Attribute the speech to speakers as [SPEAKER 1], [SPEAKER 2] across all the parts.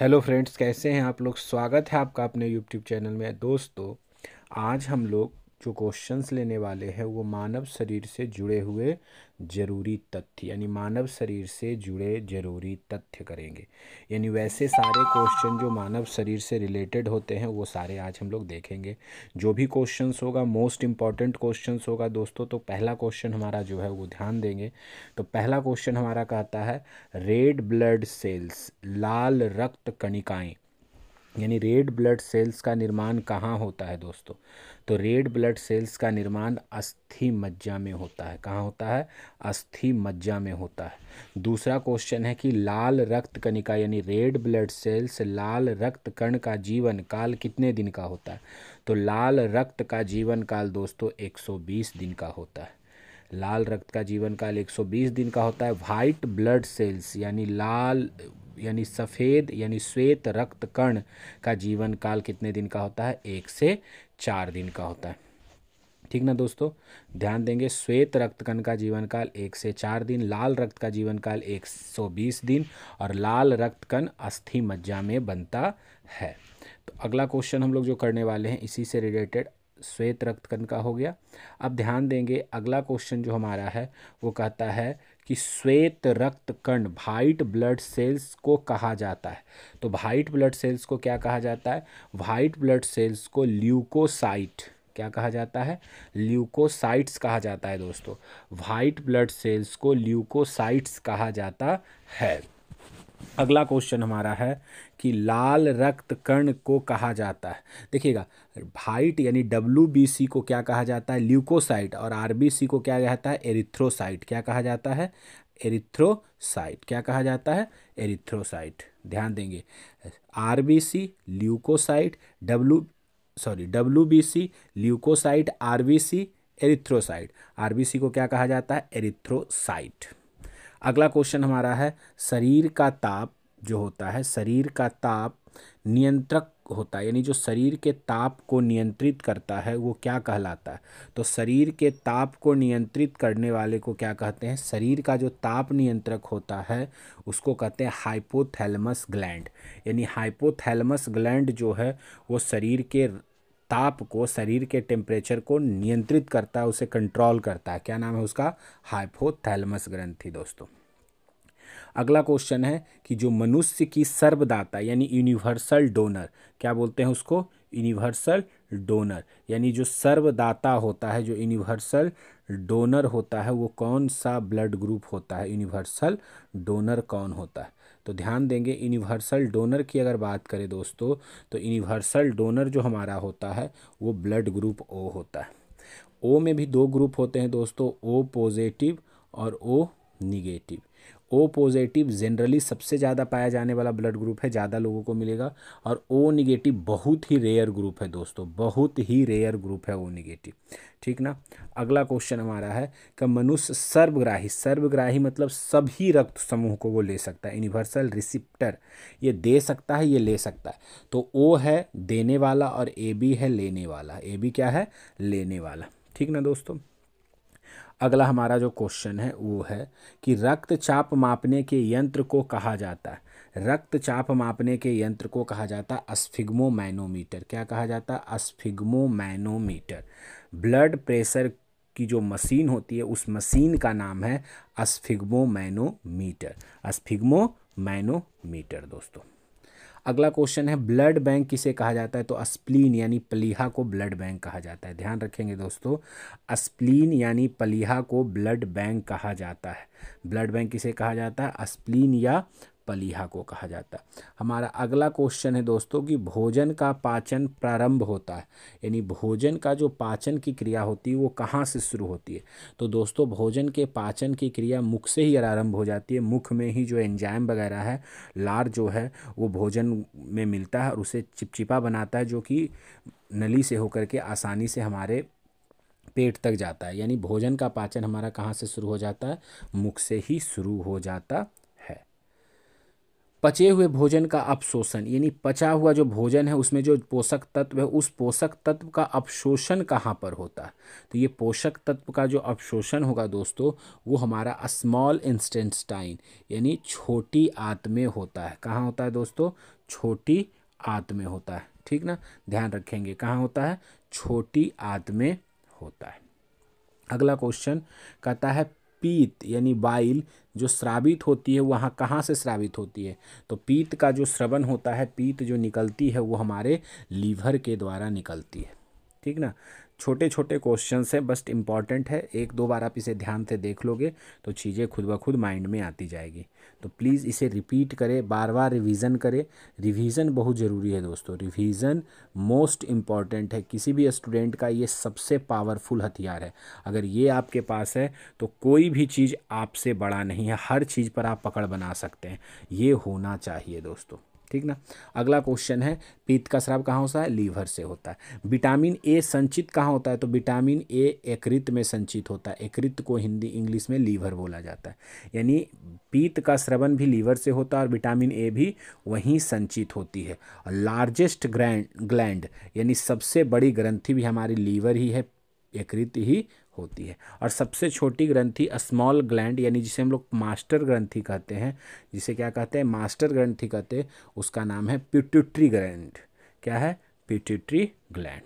[SPEAKER 1] hello friends कैसे हैं आप लोग स्वागत है आपका अपने यूट्यूब चैनल में दोस्तों आज हम लोग जो क्वेश्चंस लेने वाले हैं वो मानव शरीर से जुड़े हुए ज़रूरी तथ्य यानी मानव शरीर से जुड़े ज़रूरी तथ्य करेंगे यानी वैसे सारे क्वेश्चन जो मानव शरीर से रिलेटेड होते हैं वो सारे आज हम लोग देखेंगे जो भी क्वेश्चंस होगा मोस्ट इम्पॉर्टेंट क्वेश्चंस होगा दोस्तों तो पहला क्वेश्चन हमारा जो है वो ध्यान देंगे तो पहला क्वेश्चन हमारा कहता है रेड ब्लड सेल्स लाल रक्त कणिकाएँ यानी रेड ब्लड सेल्स का निर्माण कहाँ होता है दोस्तों तो रेड ब्लड सेल्स का निर्माण अस्थि मज्जा में होता है कहाँ होता है अस्थि मज्जा में होता है दूसरा क्वेश्चन है कि लाल रक्त कणिका यानी रेड ब्लड सेल्स लाल रक्त कण का जीवन काल कितने दिन का होता है तो लाल रक्त का जीवन काल दोस्तों 120 दिन का होता है लाल रक्त का जीवन काल 120 दिन का होता है वाइट ब्लड सेल्स यानी लाल यानी सफ़ेद यानी श्वेत रक्त कर्ण का जीवन काल कितने दिन का होता है एक से चार दिन का होता है ठीक ना दोस्तों ध्यान देंगे श्वेत रक्त कण का जीवन काल एक से चार दिन लाल रक्त का जीवन काल एक सौ बीस दिन और लाल रक्त कण अस्थि मज्जा में बनता है तो अगला क्वेश्चन हम लोग जो करने वाले हैं इसी से रिलेटेड श्वेत रक्त कण का हो गया अब ध्यान देंगे अगला क्वेश्चन जो हमारा है वो कहता है कि श्वेत रक्त कण वाइट ब्लड सेल्स को कहा जाता है तो वाइट ब्लड सेल्स को क्या कहा जाता है वाइट ब्लड सेल्स को ल्यूकोसाइट क्या कहा जाता है ल्यूकोसाइट्स कहा जाता है दोस्तों वाइट ब्लड सेल्स को ल्यूकोसाइट्स कहा जाता है अगला क्वेश्चन हमारा है कि लाल रक्त कण को कहा जाता है देखिएगा भाइट यानी डब्ल्यू को क्या कहा जाता है ल्यूकोसाइट और आर को क्या कहता है एरिथ्रोसाइट क्या कहा जाता है एरिथ्रोसाइट क्या कहा जाता है एरिथ्रोसाइट ध्यान देंगे C leukocyte W sorry C leukocyte C erythrocyte C को क्या कहा जाता है एरिथ्रोसाइट अगला क्वेश्चन हमारा है शरीर का ताप जो होता है शरीर का ताप नियंत्रक होता है यानी जो शरीर के ताप को नियंत्रित करता है वो क्या कहलाता है तो शरीर के ताप को नियंत्रित करने वाले को क्या कहते हैं शरीर का जो ताप नियंत्रक होता है उसको कहते हैं हाइपोथैलमस ग्लैंड यानी हाइपोथैलमस ग्लैंड जो है वो शरीर के ताप को शरीर के टेम्परेचर को नियंत्रित करता है उसे कंट्रोल करता है क्या नाम है उसका हाइपोथैलमस ग्रंथि दोस्तों अगला क्वेश्चन है कि जो मनुष्य की सर्वदाता यानी यूनिवर्सल डोनर क्या बोलते हैं उसको यूनिवर्सल डोनर यानी जो सर्वदाता होता है जो यूनिवर्सल डोनर होता है वो कौन सा ब्लड ग्रुप होता है यूनिवर्सल डोनर कौन होता है तो ध्यान देंगे यूनिवर्सल डोनर की अगर बात करें दोस्तों तो यूनिवर्सल डोनर जो हमारा होता है वो ब्लड ग्रुप ओ होता है ओ में भी दो ग्रुप होते हैं दोस्तों ओ पॉजिटिव और O negative O positive generally सबसे ज़्यादा पाया जाने वाला ब्लड ग्रुप है ज़्यादा लोगों को मिलेगा और ओ निगेटिव बहुत ही रेयर ग्रुप है दोस्तों बहुत ही रेयर ग्रुप है ओ निगेटिव ठीक ना अगला क्वेश्चन हमारा है कि मनुष्य सर्वग्राही सर्वग्राही मतलब सभी रक्त समूह को वो ले सकता है यूनिवर्सल रिसिप्टर ये दे सकता है ये ले सकता है तो ओ है देने वाला और ए बी है लेने वाला ए बी क्या है लेने वाला ठीक ना दोस्तों अगला हमारा जो क्वेश्चन है वो है कि रक्तचाप मापने के यंत्र को कहा जाता है रक्तचाप मापने के यंत्र को कहा जाता है अस्फिग्मो मैनोमीटर क्या कहा जाता है अस्फिग्मो मैनोमीटर ब्लड प्रेशर की जो मशीन होती है उस मशीन का नाम है मैनोमीटर अस्फिग्मो मैनोमीटर दोस्तों अगला क्वेश्चन है ब्लड बैंक किसे कहा जाता है तो अस्प्लीन यानी पलीहा को ब्लड बैंक कहा जाता है ध्यान रखेंगे दोस्तों अस्प्लीन यानी पलीहा को ब्लड बैंक कहा जाता है ब्लड बैंक किसे कहा जाता है अस्प्लीन या पलीहा को कहा जाता हमारा अगला क्वेश्चन है दोस्तों कि भोजन का पाचन प्रारंभ होता है यानी भोजन का जो पाचन की क्रिया होती है वो कहाँ से शुरू होती है तो दोस्तों भोजन के पाचन की क्रिया मुख से ही आरंभ हो जाती है मुख में ही जो एंजाइम वगैरह है लार जो है वो भोजन में मिलता है और उसे चिपचिपा बनाता है जो कि नली से होकर के आसानी से हमारे पेट तक जाता है यानी भोजन का पाचन हमारा कहाँ से शुरू हो जाता है मुख से ही शुरू हो जाता पचे हुए भोजन का अपशोषण यानी पचा हुआ जो भोजन है उसमें जो पोषक तत्व है उस पोषक तत्व का अपशोषण कहाँ पर होता है तो ये पोषक तत्व का जो अपशोषण होगा दोस्तों वो हमारा स्मॉल इंस्टेंस्टाइन यानी छोटी आत में होता है कहाँ होता है दोस्तों छोटी आत में होता है ठीक ना ध्यान रखेंगे कहाँ होता है छोटी आत में होता है अगला क्वेश्चन कहता है पीत यानी बाइल जो श्रावित होती है वहाँ कहाँ से श्रावित होती है तो पीत का जो श्रवण होता है पीत जो निकलती है वो हमारे लीवर के द्वारा निकलती है ठीक ना छोटे छोटे क्वेश्चन हैं बस इम्पॉर्टेंट है एक दो बार आप इसे ध्यान से देख लोगे तो चीज़ें खुद ब खुद माइंड में आती जाएगी तो प्लीज़ इसे रिपीट करें बार बार रिवीजन करें रिवीजन बहुत ज़रूरी है दोस्तों रिवीजन मोस्ट इम्पॉर्टेंट है किसी भी स्टूडेंट का ये सबसे पावरफुल हथियार है अगर ये आपके पास है तो कोई भी चीज़ आपसे बड़ा नहीं है हर चीज़ पर आप पकड़ बना सकते हैं ये होना चाहिए दोस्तों ठीक ना अगला क्वेश्चन है पीत का श्राव कहाँ होता है लीवर से होता है विटामिन ए संचित कहाँ होता है तो विटामिन ए एकृत में संचित होता है एकृत को हिंदी इंग्लिश में लीवर बोला जाता है यानी पीत का श्रवण भी लीवर से होता है और विटामिन ए भी वहीं संचित होती है लार्जेस्ट ग्रैंड ग्लैंड यानी सबसे बड़ी ग्रंथि भी हमारी लीवर ही है यकृत ही होती है और सबसे छोटी ग्रंथि स्मॉल ग्लैंड यानी जिसे हम लोग मास्टर ग्रंथि कहते हैं जिसे क्या कहते हैं मास्टर ग्रंथि कहते हैं उसका नाम है प्यूट्यूट्री ग्रैंड क्या है प्यूट्यूट्री ग्लैंड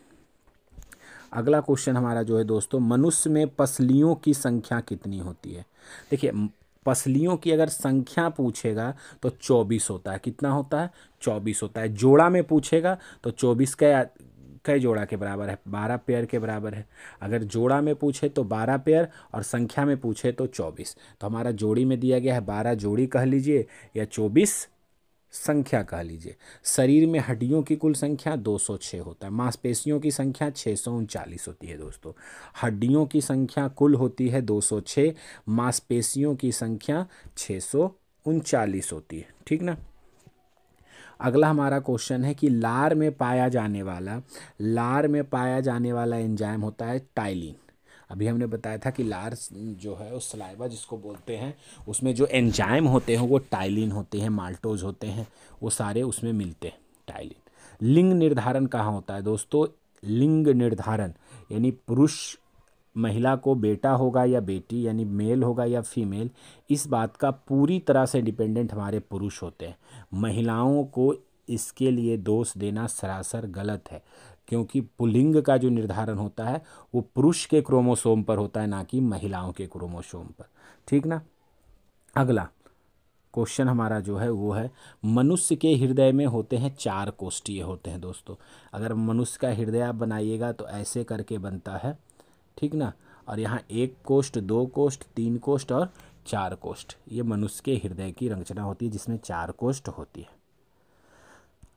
[SPEAKER 1] अगला क्वेश्चन हमारा जो है दोस्तों मनुष्य में पसलियों की संख्या कितनी होती है देखिए पसलियों की अगर संख्या पूछेगा तो चौबीस होता है कितना होता है चौबीस होता है जोड़ा में पूछेगा तो चौबीस का कई जोड़ा के बराबर है बारह पेयर के बराबर है अगर जोड़ा में पूछे तो बारह पेयर और संख्या में पूछे तो चौबीस तो हमारा जोड़ी में दिया गया है बारह जोड़ी कह लीजिए या चौबीस संख्या कह लीजिए शरीर में हड्डियों की कुल संख्या 206 होता है मांसपेशियों की संख्या छः होती है दोस्तों हड्डियों की संख्या कुल होती है 206 मांसपेशियों की संख्या छः होती है ठीक ना अगला हमारा क्वेश्चन है कि लार में पाया जाने वाला लार में पाया जाने वाला एंजाइम होता है टाइलिन अभी हमने बताया था कि लार जो है उस सलाइवा जिसको बोलते हैं उसमें जो एंजाइम होते हैं वो टाइलिन होते हैं माल्टोज होते हैं वो सारे उसमें मिलते हैं टाइलिन लिंग निर्धारण कहाँ होता है दोस्तों लिंग निर्धारण यानी पुरुष महिला को बेटा होगा या बेटी यानी मेल होगा या फीमेल इस बात का पूरी तरह से डिपेंडेंट हमारे पुरुष होते हैं महिलाओं को इसके लिए दोष देना सरासर गलत है क्योंकि पुलिंग का जो निर्धारण होता है वो पुरुष के क्रोमोसोम पर होता है ना कि महिलाओं के क्रोमोसोम पर ठीक ना अगला क्वेश्चन हमारा जो है वो है मनुष्य के हृदय में होते हैं चार कोष्ठीय होते हैं दोस्तों अगर मनुष्य का हृदय आप बनाइएगा तो ऐसे करके बनता है ठीक ना और यहाँ एक कोष्ठ दो कोष्ठ तीन कोष्ठ और चार कोष्ठ ये मनुष्य के हृदय की रचना होती है जिसमें चार कोष्ठ होती है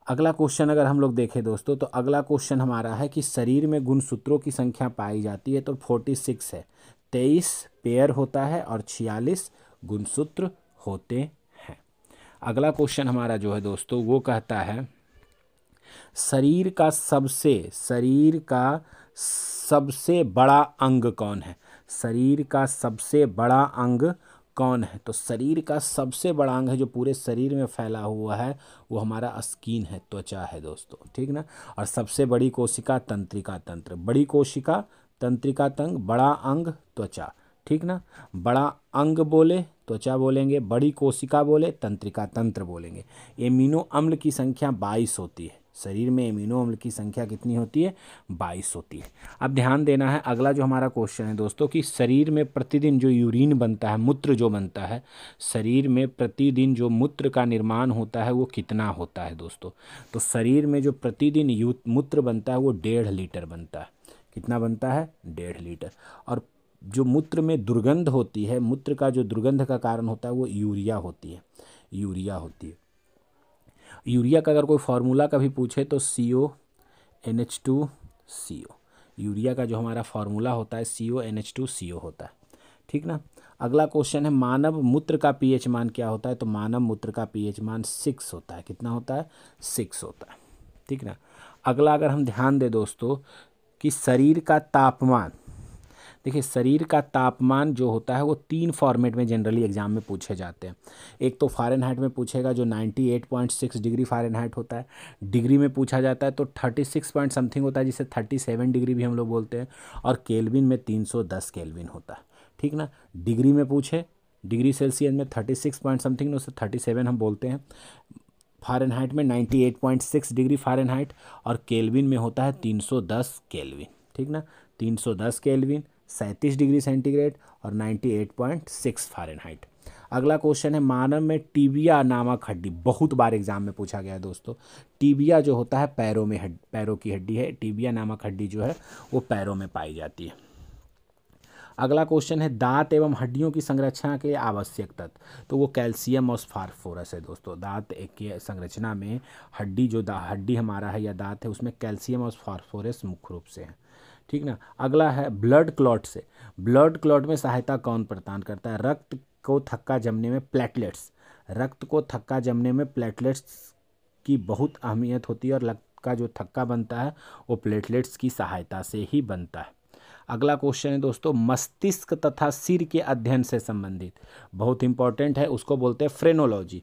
[SPEAKER 1] अगला क्वेश्चन अगर हम लोग देखें दोस्तों तो अगला क्वेश्चन हमारा है कि शरीर में गुणसूत्रों की संख्या पाई जाती है तो फोर्टी सिक्स है तेईस पेयर होता है और छियालीस गुणसूत्र होते हैं अगला क्वेश्चन हमारा जो है दोस्तों वो कहता है शरीर का सबसे शरीर का सबसे बड़ा अंग कौन है शरीर का सबसे बड़ा अंग कौन है तो शरीर का सबसे बड़ा अंग है जो पूरे शरीर में फैला हुआ है वो हमारा स्किन है त्वचा है दोस्तों ठीक ना और सबसे बड़ी कोशिका तंत्रिका तंत्र बड़ी कोशिका तंत्रिका तंग बड़ा अंग त्वचा ठीक ना बड़ा अंग बोले त्वचा बोलेंगे बड़ी कोशिका बोले तंत्रिका तंत्र बोलेंगे एमिनो अम्ल की संख्या बाईस होती है शरीर में एमिनो अम्ल की संख्या कितनी होती है बाईस होती है अब ध्यान देना है अगला जो हमारा क्वेश्चन है दोस्तों कि शरीर में प्रतिदिन जो यूरिन बनता है मूत्र जो बनता है शरीर में प्रतिदिन जो मूत्र का निर्माण होता है वो कितना होता है दोस्तों तो शरीर में जो प्रतिदिन यू मूत्र बनता है वो डेढ़ लीटर बनता है कितना बनता है डेढ़ लीटर और जो मूत्र में दुर्गंध होती है मूत्र का जो दुर्गंध का कारण होता है वो यूरिया होती है यूरिया होती है यूरिया का अगर कोई फार्मूला का भी पूछे तो C O N H two C O urea का जो हमारा फार्मूला होता है C O N H two C O होता है ठीक ना अगला क्वेश्चन है मानव मूत्र का पीएच मान क्या होता है तो मानव मूत्र का पीएच मान सिक्स होता है कितना होता है सिक्स होता है ठीक ना अगला अगर हम ध्यान दें दोस्तों कि शरीर का तापमान देखिए शरीर का तापमान जो होता है वो तीन फॉर्मेट में जनरली एग्ज़ाम में पूछे जाते हैं एक तो फ़ारेनहाइट में पूछेगा जो 98.6 डिग्री फ़ारेनहाइट होता है डिग्री में पूछा जाता है तो 36 पॉइंट समथिंग होता है जिसे 37 डिग्री भी हम लोग बोलते हैं और केल्विन में 310 केल्विन होता है ठीक ना डिग्री में पूछे डिग्री सेल्सियस में थर्टी सिक्स पॉइंट समथिंग उसे थर्टी सेवन हम बोलते हैं फ़ारेनहाइट में ninety eight point six degree Fahrenheit और केलविन में होता है तीन सौ दस केलविन ठीक ना तीन सौ दस केलविन सैंतीस डिग्री सेंटीग्रेड और 98.6 फारेनहाइट अगला क्वेश्चन है मानव में टीबिया नामक हड्डी बहुत बार एग्जाम में पूछा गया है दोस्तों टीबिया जो होता है पैरों में हड्डी पैरों की हड्डी है टीबिया नामक हड्डी जो है वो पैरों में पाई जाती है अगला क्वेश्चन है दांत एवं हड्डियों की संरचना के आवश्यक तत्व तो वो कैल्शियम और फार्फोरस है दोस्तों दांत के संरचना में हड्डी जो हड्डी हमारा है या दांत है उसमें कैल्शियम और फार्फोरस मुख्य रूप से है ठीक ना अगला है ब्लड क्लॉट से ब्लड क्लॉट में सहायता कौन प्रदान करता है रक्त को थक्का जमने में प्लेटलेट्स रक्त को थक्का जमने में प्लेटलेट्स की बहुत अहमियत होती है और रक्त का जो थक्का बनता है वो प्लेटलेट्स की सहायता से ही बनता है अगला क्वेश्चन है दोस्तों मस्तिष्क तथा सिर के अध्ययन से संबंधित बहुत इंपॉर्टेंट है उसको बोलते हैं फ्रेनोलॉजी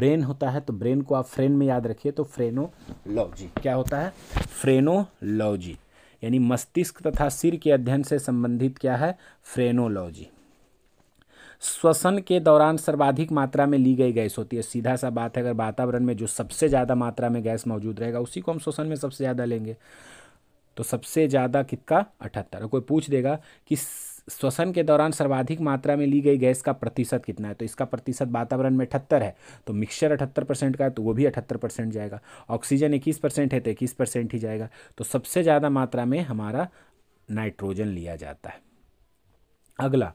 [SPEAKER 1] ब्रेन होता है तो ब्रेन को आप फ्रेन में याद रखिए तो फ्रेनोलॉजी क्या होता है फ्रेनोलॉजी यानी मस्तिष्क तथा सिर के अध्ययन से संबंधित क्या है फ्रेनोलॉजी श्वसन के दौरान सर्वाधिक मात्रा में ली गई गैस होती है सीधा सा बात है अगर वातावरण में जो सबसे ज़्यादा मात्रा में गैस मौजूद रहेगा उसी को हम श्वसन में सबसे ज़्यादा लेंगे तो सबसे ज़्यादा कितका अठहत्तर कोई पूछ देगा कि श्वसन के दौरान सर्वाधिक मात्रा में ली गई गैस का प्रतिशत कितना है तो इसका प्रतिशत वातावरण में अठहत्तर है तो मिक्सचर अठहत्तर परसेंट का है तो वो भी अठहत्तर परसेंट जाएगा ऑक्सीजन इक्कीस परसेंट है तो इक्कीस परसेंट ही जाएगा तो सबसे ज़्यादा मात्रा में हमारा नाइट्रोजन लिया जाता है अगला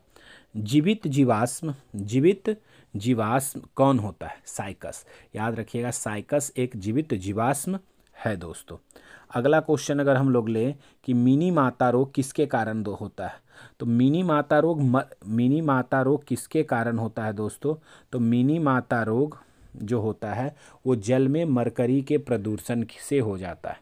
[SPEAKER 1] जीवित जीवाश्म जीवित जीवाश्म कौन होता है साइकस याद रखिएगा साइकस एक जीवित जीवाश्म है दोस्तों अगला क्वेश्चन अगर हम लोग लें कि मिनी माता रोग किसके कारण दो होता है तो मिनी माता रोग म, मिनी माता रोग किसके कारण होता है दोस्तों तो मिनी माता रोग जो होता है वो जल में मरकरी के प्रदूषण से हो जाता है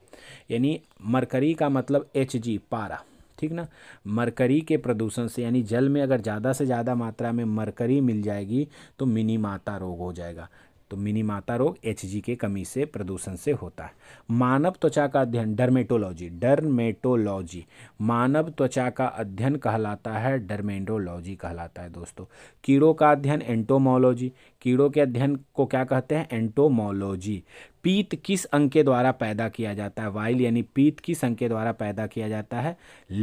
[SPEAKER 1] यानी मरकरी का मतलब एच जी पारा ठीक ना मरकरी के प्रदूषण से यानी जल में अगर ज़्यादा से ज़्यादा मात्रा में मरकरी मिल जाएगी तो मिनी माता रोग हो जाएगा तो मिनी माता रोग एच के कमी से प्रदूषण से होता है मानव त्वचा का अध्ययन डर्मेटोलॉजी डर्मेटोलॉजी मानव त्वचा का अध्ययन कहलाता है डर्मेंडोलॉजी कहलाता है दोस्तों कीड़ों का अध्ययन एंटोमोलॉजी कीड़ों के अध्ययन को क्या कहते हैं एंटोमोलॉजी पीत किस अंग के द्वारा पैदा किया जाता है वाइल यानी पीत किस अंग के द्वारा पैदा किया जाता है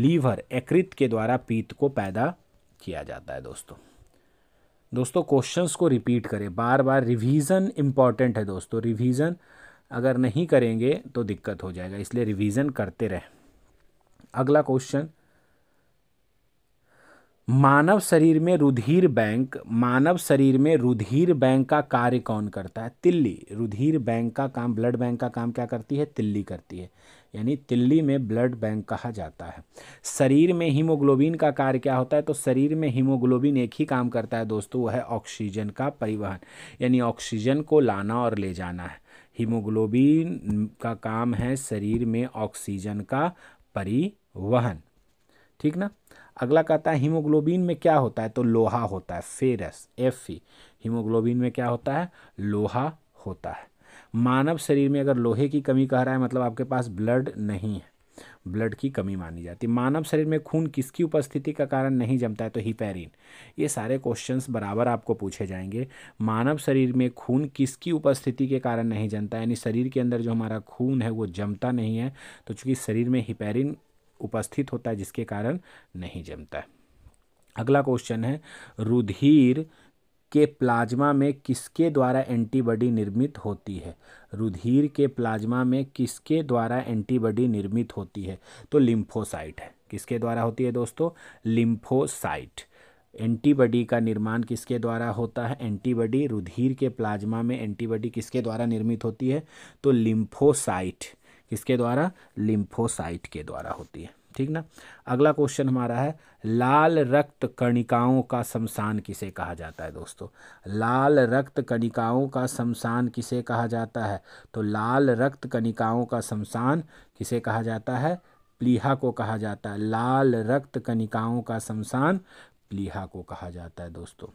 [SPEAKER 1] लीवर एकृत के द्वारा पीत को पैदा किया जाता है दोस्तों दोस्तों क्वेश्चंस को रिपीट करें बार बार रिवीजन इम्पॉर्टेंट है दोस्तों रिवीजन अगर नहीं करेंगे तो दिक्कत हो जाएगा इसलिए रिवीजन करते रहें अगला क्वेश्चन मानव शरीर में रुधिर बैंक मानव शरीर में रुधिर बैंक का कार्य कौन करता है तिल्ली रुधिर बैंक का काम ब्लड बैंक का काम क्या करती है तिल्ली करती है यानी तिल्ली में ब्लड बैंक कहा जाता है शरीर में हीमोग्लोबिन का कार्य क्या होता है तो शरीर में हीमोग्लोबिन एक ही काम करता है दोस्तों वह है ऑक्सीजन का परिवहन यानी ऑक्सीजन को लाना और ले जाना है हीमोग्लोबिन का काम है शरीर में ऑक्सीजन का परिवहन ठीक ना अगला कहता है हीमोग्लोबिन में क्या होता है तो लोहा होता है फेरस एफ हीमोग्लोबिन में क्या होता है लोहा होता है मानव शरीर में अगर लोहे की कमी कह रहा है मतलब आपके पास ब्लड नहीं है ब्लड की कमी मानी जाती है मानव शरीर में खून किसकी उपस्थिति का कारण नहीं जमता है तो हिपेरिन ये सारे क्वेश्चंस बराबर आपको पूछे जाएंगे मानव शरीर में खून किसकी उपस्थिति के कारण नहीं जमता यानी शरीर के अंदर जो हमारा खून है वो जमता नहीं है तो चूंकि शरीर में हिपेरिन उपस्थित होता है जिसके कारण नहीं जमता है अगला क्वेश्चन है रुधिर के प्लाज्मा में किसके द्वारा एंटीबॉडी निर्मित होती है रुधिर के प्लाज्मा में किसके द्वारा एंटीबॉडी निर्मित होती है तो लिम्फोसाइट है किसके द्वारा होती है दोस्तों लिम्फोसाइट एंटीबॉडी का निर्माण किसके द्वारा होता है एंटीबॉडी रुधिर के प्लाज्मा में एंटीबॉडी किसके द्वारा निर्मित होती है तो लिम्फोसाइट किसके द्वारा लिम्फोसाइट के द्वारा होती है ठीक ना अगला क्वेश्चन हमारा है लाल रक्त कणिकाओं का शमशान किसे कहा जाता है दोस्तों लाल रक्त कणिकाओं का शमशान किसे कहा जाता है तो लाल रक्त कणिकाओं का शमशान किसे कहा जाता है प्लीहा को कहा जाता है लाल रक्त कणिकाओं का शमशान प्लीहा को कहा जाता है दोस्तों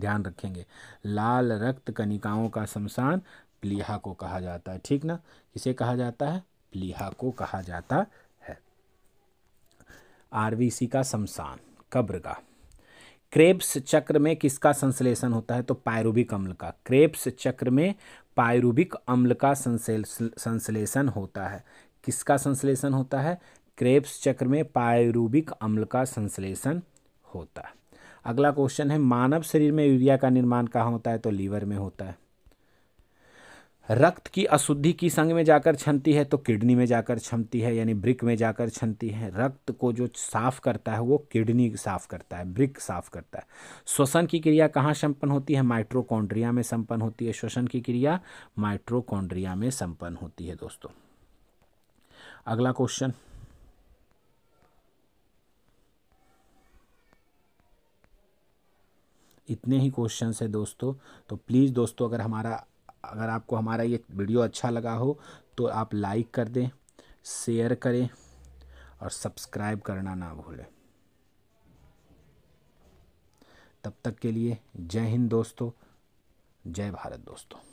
[SPEAKER 1] ध्यान रखेंगे लाल रक्त कणिकाओं का शमशान प्लीहा को कहा जाता है ठीक ना किसे कहा जाता है प्लीहा को कहा जाता है आरवीसी का शमशान कब्र का क्रेप्स चक्र में किसका संश्लेषण होता है तो पायरुबिक अम्ल का क्रेप्स चक्र में पायरुबिक अम्ल का संश्लेषण होता है किसका संश्लेषण होता है क्रेप्स चक्र में पायरुबिक अम्ल का संश्लेषण होता है अगला क्वेश्चन है मानव शरीर में यूरिया का निर्माण कहाँ होता है तो लीवर में होता है रक्त की अशुद्धि की संग में जाकर क्षमती है तो किडनी में जाकर क्षमती है यानी ब्रिक में जाकर क्षमती है रक्त को जो साफ करता है वो किडनी साफ करता है ब्रिक साफ करता है श्वसन की क्रिया कहाँ संपन्न होती है माइट्रोकॉन्ड्रिया में संपन्न होती है श्वसन की क्रिया माइट्रोकॉन्ड्रिया में संपन्न होती है दोस्तों अगला क्वेश्चन इतने ही क्वेश्चन है दोस्तों तो प्लीज़ दोस्तों अगर हमारा अगर आपको हमारा ये वीडियो अच्छा लगा हो तो आप लाइक कर दें शेयर करें और सब्सक्राइब करना ना भूलें तब तक के लिए जय हिंद दोस्तों जय भारत दोस्तों